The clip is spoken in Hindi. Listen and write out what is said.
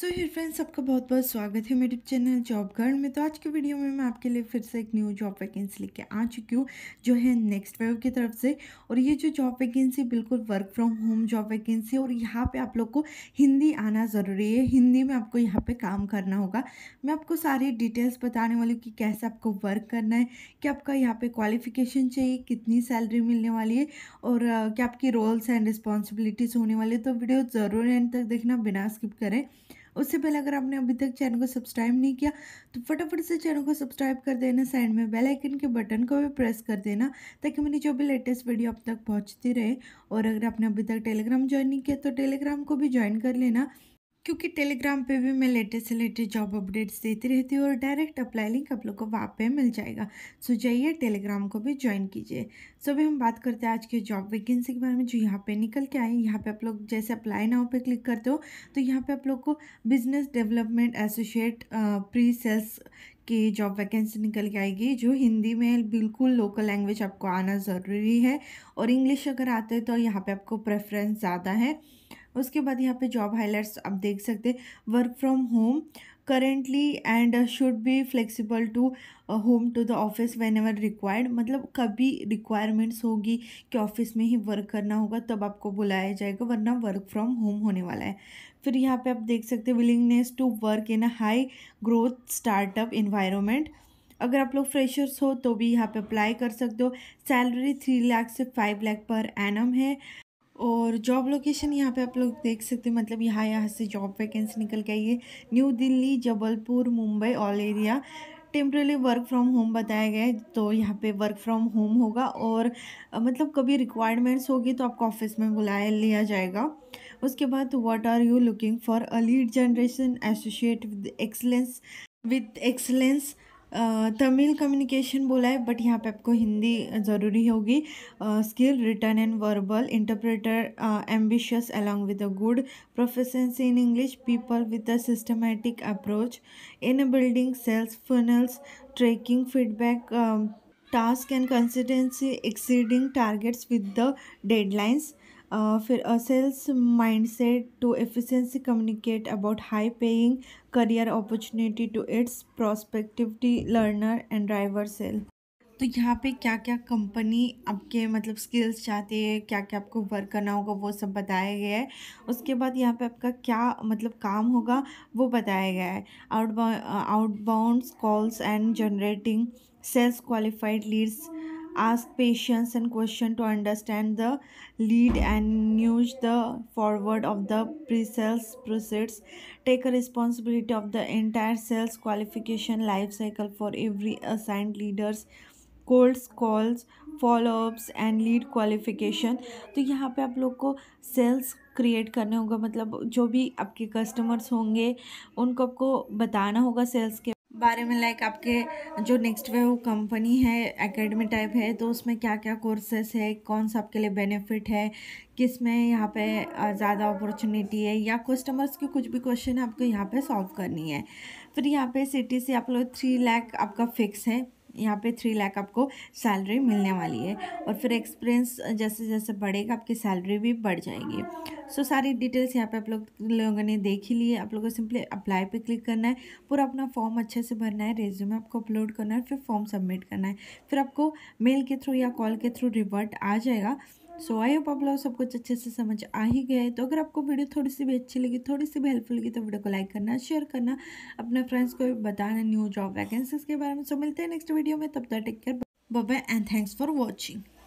सो so, फ्रेंड्स आपका बहुत बहुत स्वागत है मेरे चैनल जॉब गर्ड में तो आज के वीडियो में मैं आपके लिए फिर से एक न्यू जॉब वैकेंसी लेके आ चुकी हूँ जो है नेक्स्ट वेव की तरफ से और ये जो जॉब वैकेंसी बिल्कुल work from home job vacancy और यहाँ पे आप लोग को हिंदी आना ज़रूरी है हिंदी में आपको यहाँ पर काम करना होगा मैं आपको सारी डिटेल्स बताने वाली हूँ कि कैसे आपको वर्क करना है कि आपका यहाँ पर क्वालिफिकेशन चाहिए कितनी सैलरी मिलने वाली है और क्या आपकी रोल्स एंड रिस्पॉन्सिबिलिटीज़ होने वाली है तो वीडियो ज़रूर एंड तक देखना बिना स्किप करें उससे पहले अगर आपने अभी तक चैनल को सब्सक्राइब नहीं किया तो फटाफट से चैनल को सब्सक्राइब कर देना साइड में बेल आइकन के बटन को भी प्रेस कर देना ताकि मेरी जो भी लेटेस्ट वीडियो आप तक पहुँचती रहे और अगर आपने अभी तक टेलीग्राम ज्वाइन नहीं किया तो टेलीग्राम को भी ज्वाइन कर लेना क्योंकि टेलीग्राम पे भी मैं लेटेस्ट से लेटेस्ट जॉब अपडेट्स देती रहती हूँ और डायरेक्ट अप्लाई लिंक आप लोग को वहाँ पे मिल जाएगा सो जाइए टेलीग्राम को भी ज्वाइन कीजिए सो अभी हम बात करते हैं आज के जॉब वैकेंसी के बारे में जो यहाँ पे निकल के आई यहाँ पे आप लोग जैसे अप्लाई नाउ पे क्लिक करते हो तो यहाँ पे आप लोग को business development associate pre sales की जॉब वैकेंसी निकल के आएगी जो हिंदी में बिल्कुल लोकल लैंग्वेज आपको आना ज़रूरी है और इंग्लिश अगर आते हैं तो यहाँ पे आपको प्रेफरेंस ज़्यादा है उसके बाद यहाँ पे जॉब हाईलाइट्स आप देख सकते हैं work from home currently and should be flexible to home to the office whenever required मतलब कभी रिक्वायरमेंट्स होगी कि ऑफिस में ही वर्क करना होगा तब आपको बुलाया जाएगा वरना वर्क from होम होने वाला है फिर यहाँ पे आप देख सकते हैं willingness to work in a high growth startup environment अगर आप लोग फ्रेशर्स हो तो भी यहाँ पे अप्लाई कर सकते हो सैलरी थ्री लाख से फाइव लाख पर एनम है और जॉब लोकेशन यहाँ पे आप लोग देख सकते हैं मतलब यहाँ यहाँ से जॉब वैकेंसी निकल के आई है New Delhi Jabalpur Mumbai all area temporary work from home बताया गया है तो यहाँ पे वर्क फ्रॉम होम होगा और मतलब कभी रिक्वायरमेंट्स होगी तो आपको ऑफिस में बुलाया लिया जाएगा उसके बाद what are you looking for a lead generation associate with excellence with excellence Tamil communication बोला है बट यहाँ पे आपको हिंदी ज़रूरी होगी skill return and verbal interpreter ambitious along with a good proficiency in English people with a systematic approach in building sales funnels tracking feedback task and consistency exceeding targets with the deadlines फिर sales mind set to efficiency communicate about high paying career opportunity to it's prospectivity learner and driver sale तो यहाँ पे क्या क्या कंपनी आपके मतलब स्किल्स चाहती है क्या क्या आपको वर्क करना होगा वो सब बताया गया है उसके बाद यहाँ पे आपका क्या मतलब काम होगा वो बताया गया है out outbound calls and generating sales qualified leads ask patience and question to understand the lead and nudge the forward of the pre-sales process take a responsibility of the entire sales qualification life cycle for every assigned leaders cold calls followups and lead qualification तो यहाँ पे आप लोग को सेल्स क्रिएट करने होगा मतलब जो भी आपके कस्टमर्स होंगे उनको आपको बताना होगा सेल्स के बारे में लाइक आपके जो नेक्स्ट वे वो कंपनी है एकेडमी टाइप है तो उसमें क्या क्या कोर्सेस है कौन सा आपके लिए बेनिफिट है किस में यहाँ पे ज़्यादा अपॉर्चुनिटी है या कस्टमर्स के कुछ भी क्वेश्चन आपको यहाँ पे सॉल्व करनी है फिर यहाँ पे सिटी से आप लोग थ्री लैख आपका फिक्स है यहाँ पे थ्री लाख आपको सैलरी मिलने वाली है और फिर एक्सपीरियंस जैसे जैसे बढ़ेगा आपकी सैलरी भी बढ़ जाएगी सो so, सारी डिटेल्स यहाँ पे आप लोग लोगों ने देख ही ली है आप लोगों को सिंपली अप्लाई पे क्लिक करना है पूरा अपना फॉर्म अच्छे से भरना है रेज्यूमे आपको अपलोड करना है फिर फॉर्म सबमिट करना है फिर आपको मेल के थ्रू या कॉल के थ्रू रिवर्ट आ जाएगा सो आई होप आप लोग सब कुछ अच्छे से समझ आ ही गया है तो अगर आपको वीडियो थोड़ी सी भी अच्छी लगी थोड़ी सी भी हेल्पफुल लगी तो वीडियो को लाइक करना शेयर करना अपने फ्रेंड्स को भी बताना न्यू जॉब वैकेंसीज के बारे में सो मिलते हैं नेक्स्ट वीडियो में तब तक take care bye and thanks for watching